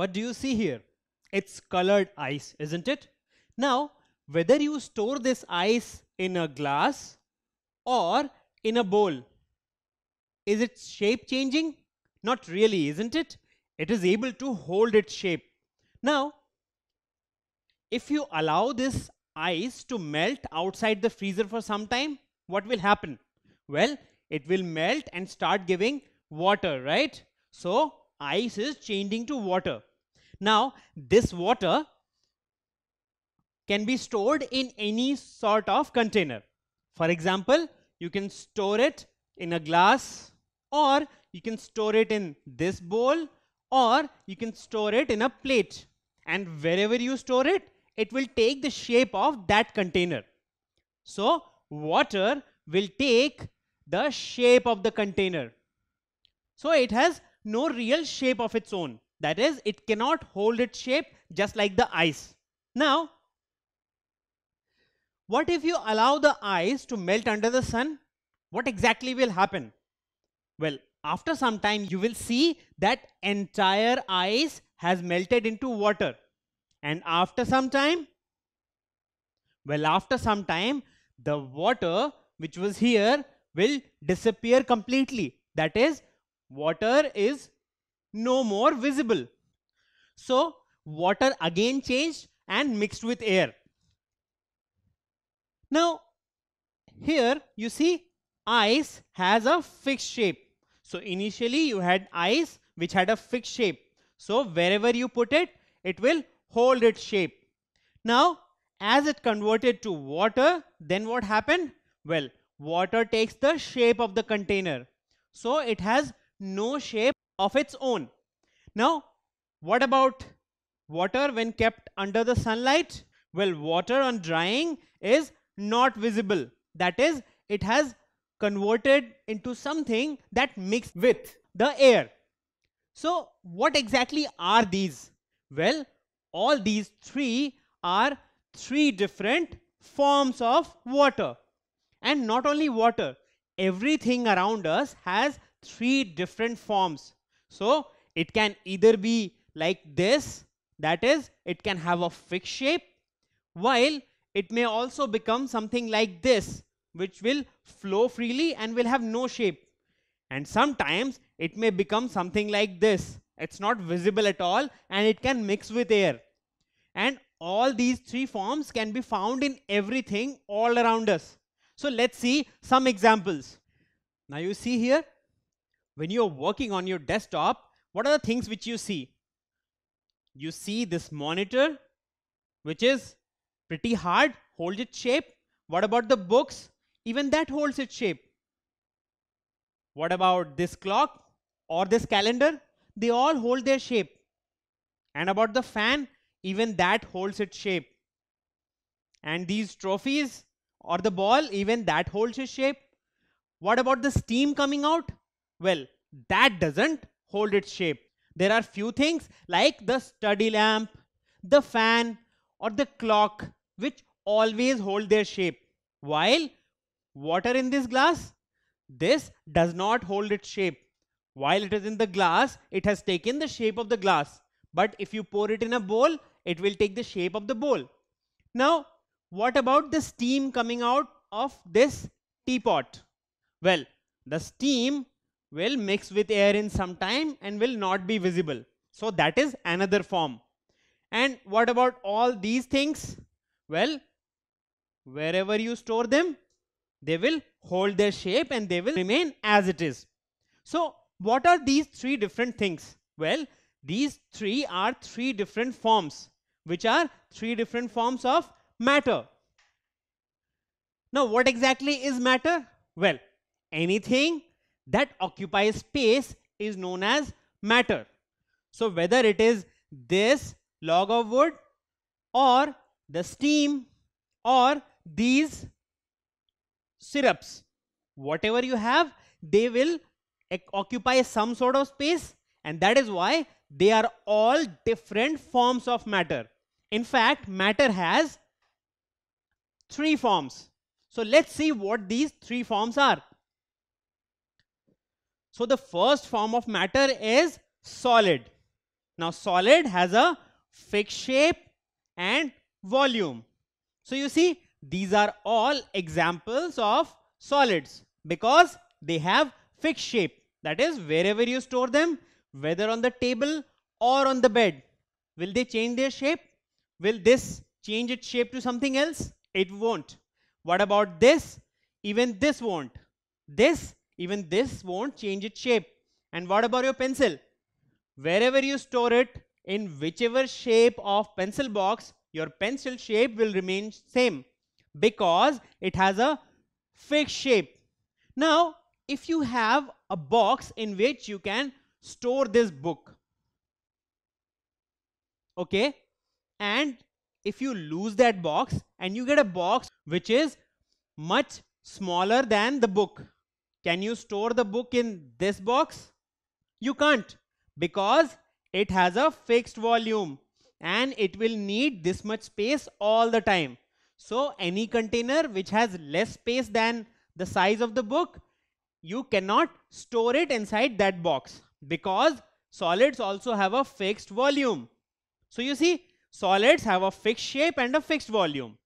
what do you see here? It's colored ice, isn't it? Now, whether you store this ice in a glass or in a bowl, is its shape changing? Not really, isn't it? It is able to hold its shape. Now, if you allow this ice to melt outside the freezer for some time, what will happen? Well, it will melt and start giving water, right? So, ice is changing to water. Now, this water can be stored in any sort of container. For example, you can store it in a glass or you can store it in this bowl or you can store it in a plate. And wherever you store it, it will take the shape of that container. So water will take the shape of the container. So it has no real shape of its own. That is, it cannot hold its shape just like the ice. Now, what if you allow the ice to melt under the sun? What exactly will happen? Well, after some time, you will see that entire ice has melted into water. And after some time, well, after some time, the water which was here will disappear completely. That is, water is no more visible. So water again changed and mixed with air. Now here you see ice has a fixed shape. So initially you had ice which had a fixed shape. So wherever you put it, it will hold its shape. Now as it converted to water, then what happened? Well, water takes the shape of the container. So it has no shape of its own. Now, what about water when kept under the sunlight? Well, water on drying is not visible. That is, it has converted into something that mixed with the air. So, what exactly are these? Well, all these three are three different forms of water. And not only water, everything around us has three different forms. So it can either be like this, that is, it can have a fixed shape, while it may also become something like this, which will flow freely and will have no shape. And sometimes it may become something like this. It's not visible at all and it can mix with air. And all these three forms can be found in everything all around us. So let's see some examples. Now you see here, when you're working on your desktop, what are the things which you see? You see this monitor, which is pretty hard, holds its shape. What about the books? Even that holds its shape. What about this clock or this calendar? They all hold their shape. And about the fan, even that holds its shape. And these trophies or the ball, even that holds its shape. What about the steam coming out? Well, that doesn't hold its shape. There are few things like the study lamp, the fan or the clock which always hold their shape. While water in this glass, this does not hold its shape. While it is in the glass, it has taken the shape of the glass. But if you pour it in a bowl, it will take the shape of the bowl. Now, what about the steam coming out of this teapot? Well, the steam will mix with air in some time and will not be visible. So that is another form. And what about all these things? Well, wherever you store them, they will hold their shape and they will remain as it is. So what are these three different things? Well, these three are three different forms, which are three different forms of matter. Now, what exactly is matter? Well, anything that occupies space is known as matter. So whether it is this log of wood or the steam or these syrups, whatever you have, they will occupy some sort of space and that is why they are all different forms of matter. In fact, matter has three forms. So let's see what these three forms are. So the first form of matter is solid. Now solid has a fixed shape and volume. So you see these are all examples of solids because they have fixed shape. That is wherever you store them, whether on the table or on the bed, will they change their shape? Will this change its shape to something else? It won't. What about this? Even this won't. This even this won't change its shape. And what about your pencil? Wherever you store it, in whichever shape of pencil box, your pencil shape will remain same because it has a fixed shape. Now, if you have a box in which you can store this book, okay, and if you lose that box and you get a box which is much smaller than the book can you store the book in this box? You can't because it has a fixed volume and it will need this much space all the time. So any container which has less space than the size of the book, you cannot store it inside that box because solids also have a fixed volume. So you see, solids have a fixed shape and a fixed volume.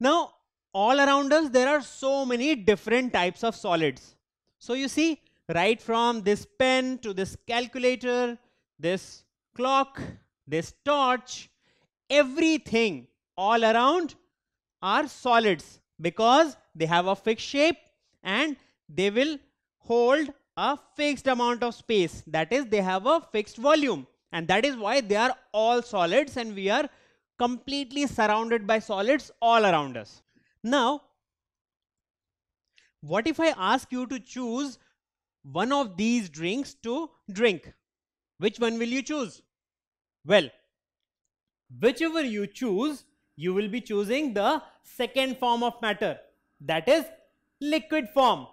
Now, all around us there are so many different types of solids. So you see right from this pen to this calculator, this clock, this torch, everything all around are solids because they have a fixed shape and they will hold a fixed amount of space that is they have a fixed volume and that is why they are all solids and we are completely surrounded by solids all around us. Now, what if I ask you to choose one of these drinks to drink? Which one will you choose? Well, whichever you choose, you will be choosing the second form of matter, that is liquid form.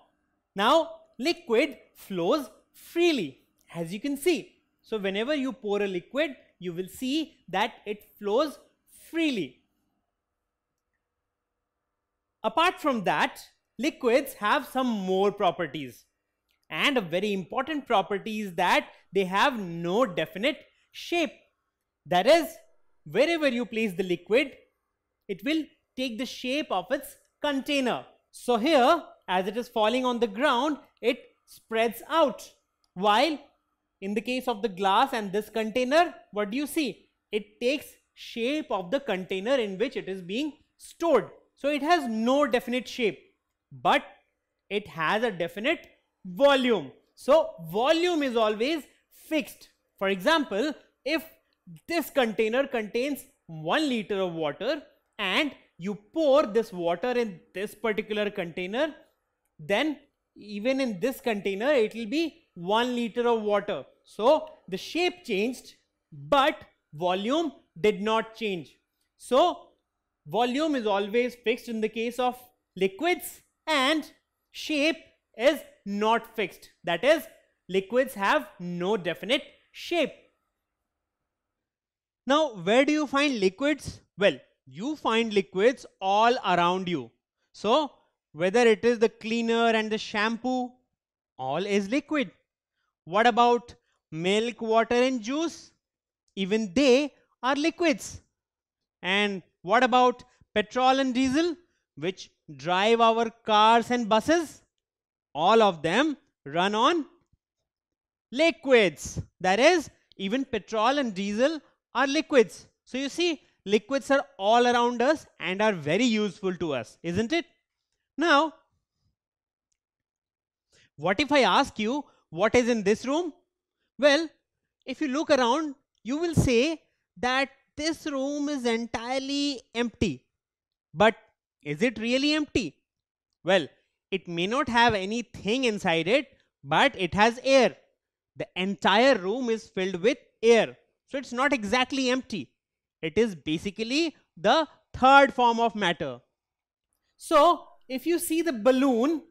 Now, liquid flows freely, as you can see. So, whenever you pour a liquid, you will see that it flows freely. Apart from that, liquids have some more properties. And a very important property is that they have no definite shape. That is, wherever you place the liquid, it will take the shape of its container. So here, as it is falling on the ground, it spreads out. While in the case of the glass and this container, what do you see? It takes shape of the container in which it is being stored. So it has no definite shape, but it has a definite volume. So volume is always fixed. For example, if this container contains 1 liter of water and you pour this water in this particular container, then even in this container, it will be 1 liter of water. So the shape changed, but volume did not change. So volume is always fixed in the case of liquids and shape is not fixed. That is liquids have no definite shape. Now where do you find liquids? Well, you find liquids all around you. So whether it is the cleaner and the shampoo, all is liquid. What about milk, water and juice? Even they are liquids. And what about petrol and diesel, which drive our cars and buses? All of them run on liquids. That is, even petrol and diesel are liquids. So you see, liquids are all around us and are very useful to us, isn't it? Now, what if I ask you what is in this room? Well, if you look around, you will say that this room is entirely empty. But is it really empty? Well, it may not have anything inside it, but it has air. The entire room is filled with air. So it's not exactly empty. It is basically the third form of matter. So if you see the balloon,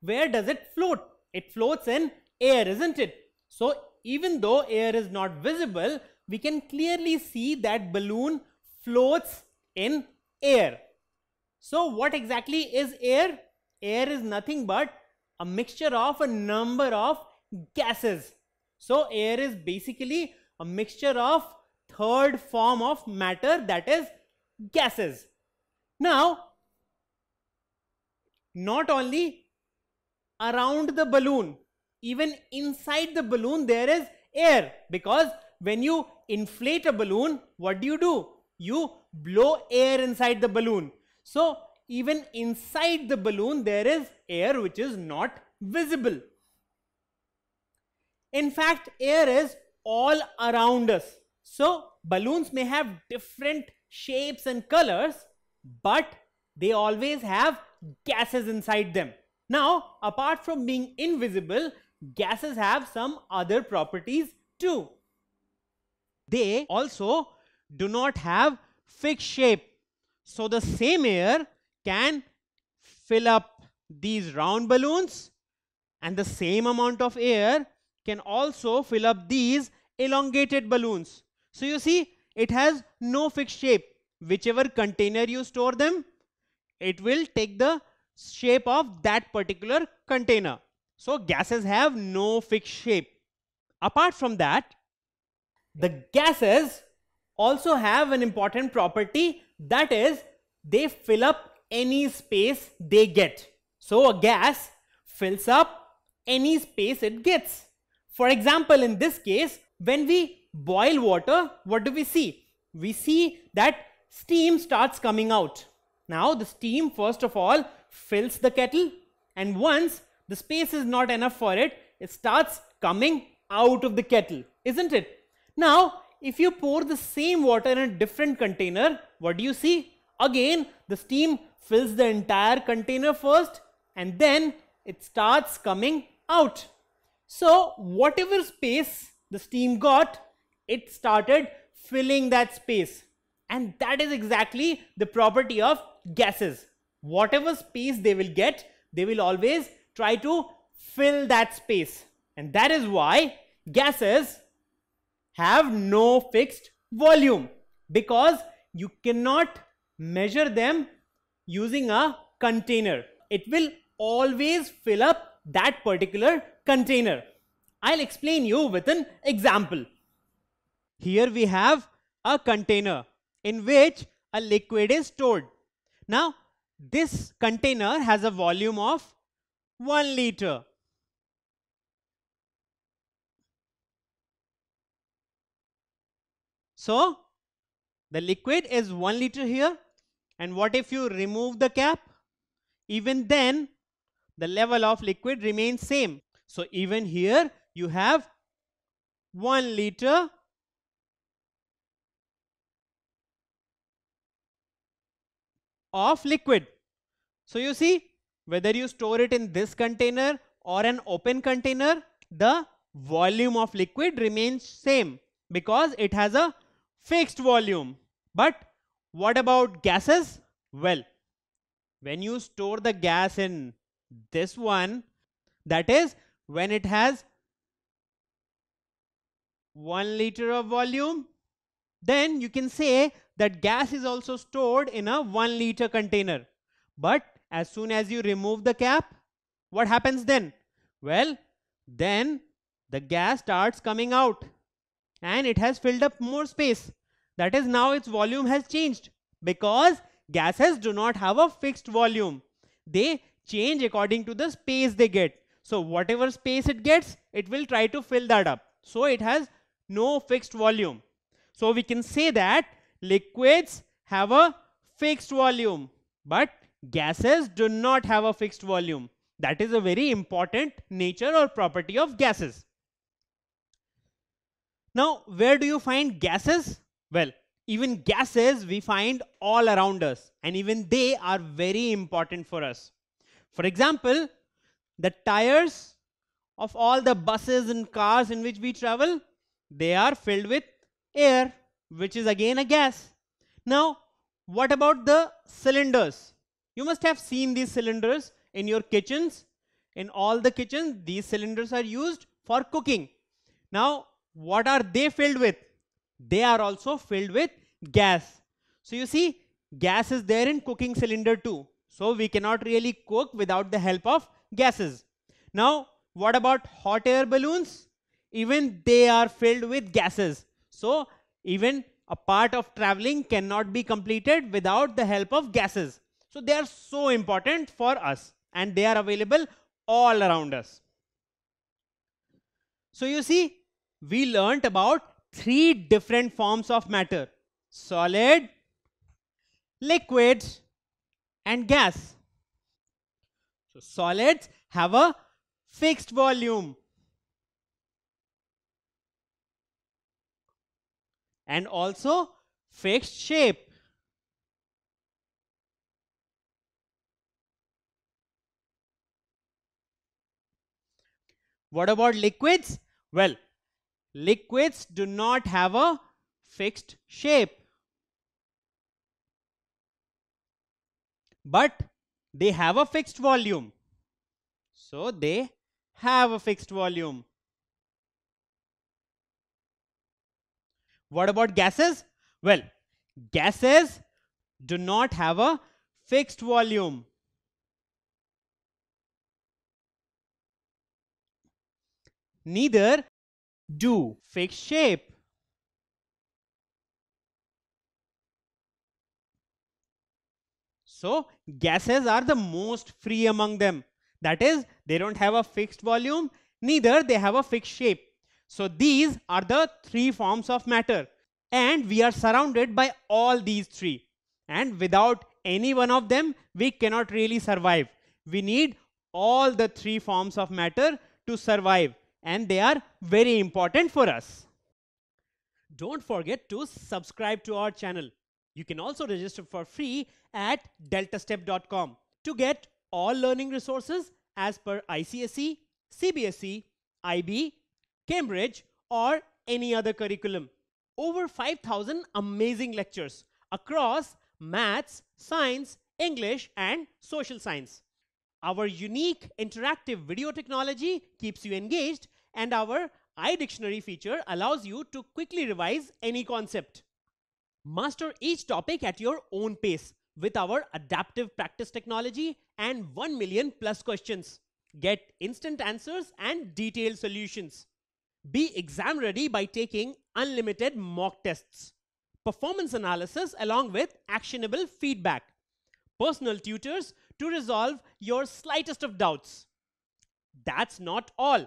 where does it float? It floats in air, isn't it? So even though air is not visible, we can clearly see that balloon floats in air. So what exactly is air? Air is nothing but a mixture of a number of gases. So air is basically a mixture of third form of matter that is gases. Now not only around the balloon even inside the balloon there is air because when you inflate a balloon, what do you do? You blow air inside the balloon. So even inside the balloon, there is air which is not visible. In fact, air is all around us. So balloons may have different shapes and colors, but they always have gases inside them. Now, apart from being invisible, gases have some other properties too they also do not have fixed shape. So the same air can fill up these round balloons and the same amount of air can also fill up these elongated balloons. So you see it has no fixed shape. Whichever container you store them, it will take the shape of that particular container. So gases have no fixed shape. Apart from that, the gases also have an important property that is they fill up any space they get. So a gas fills up any space it gets. For example, in this case, when we boil water, what do we see? We see that steam starts coming out. Now the steam first of all fills the kettle and once the space is not enough for it, it starts coming out of the kettle, isn't it? Now, if you pour the same water in a different container, what do you see? Again, the steam fills the entire container first and then it starts coming out. So, whatever space the steam got, it started filling that space. And that is exactly the property of gases. Whatever space they will get, they will always try to fill that space. And that is why gases have no fixed volume because you cannot measure them using a container. It will always fill up that particular container. I'll explain you with an example. Here we have a container in which a liquid is stored. Now, this container has a volume of 1 liter So the liquid is 1 liter here and what if you remove the cap? Even then the level of liquid remains same. So even here you have 1 liter of liquid. So you see whether you store it in this container or an open container the volume of liquid remains same because it has a fixed volume. But what about gases? Well, when you store the gas in this one, that is when it has 1 liter of volume, then you can say that gas is also stored in a 1 liter container. But as soon as you remove the cap, what happens then? Well, then the gas starts coming out and it has filled up more space. That is now its volume has changed because gases do not have a fixed volume. They change according to the space they get. So whatever space it gets, it will try to fill that up. So it has no fixed volume. So we can say that liquids have a fixed volume, but gases do not have a fixed volume. That is a very important nature or property of gases. Now, where do you find gases? Well, even gases we find all around us and even they are very important for us. For example, the tires of all the buses and cars in which we travel, they are filled with air, which is again a gas. Now, what about the cylinders? You must have seen these cylinders in your kitchens. In all the kitchens, these cylinders are used for cooking. Now, what are they filled with? They are also filled with gas. So you see, gas is there in cooking cylinder too. So we cannot really cook without the help of gases. Now, what about hot air balloons? Even they are filled with gases. So even a part of traveling cannot be completed without the help of gases. So they are so important for us and they are available all around us. So you see we learnt about three different forms of matter solid, liquids, and gas. So, solids have a fixed volume. and also fixed shape. What about liquids? Well, liquids do not have a fixed shape. But they have a fixed volume. So they have a fixed volume. What about gases? Well, gases do not have a fixed volume. Neither do fake shape so gases are the most free among them that is they don't have a fixed volume neither they have a fixed shape so these are the three forms of matter and we are surrounded by all these three and without any one of them we cannot really survive we need all the three forms of matter to survive and they are very important for us. Don't forget to subscribe to our channel. You can also register for free at deltastep.com to get all learning resources as per ICSE, CBSE, IB, Cambridge or any other curriculum. Over 5,000 amazing lectures across maths, science, English and social science. Our unique interactive video technology keeps you engaged and our iDictionary feature allows you to quickly revise any concept. Master each topic at your own pace with our adaptive practice technology and 1 million plus questions. Get instant answers and detailed solutions. Be exam ready by taking unlimited mock tests. Performance analysis along with actionable feedback. Personal tutors to resolve your slightest of doubts. That's not all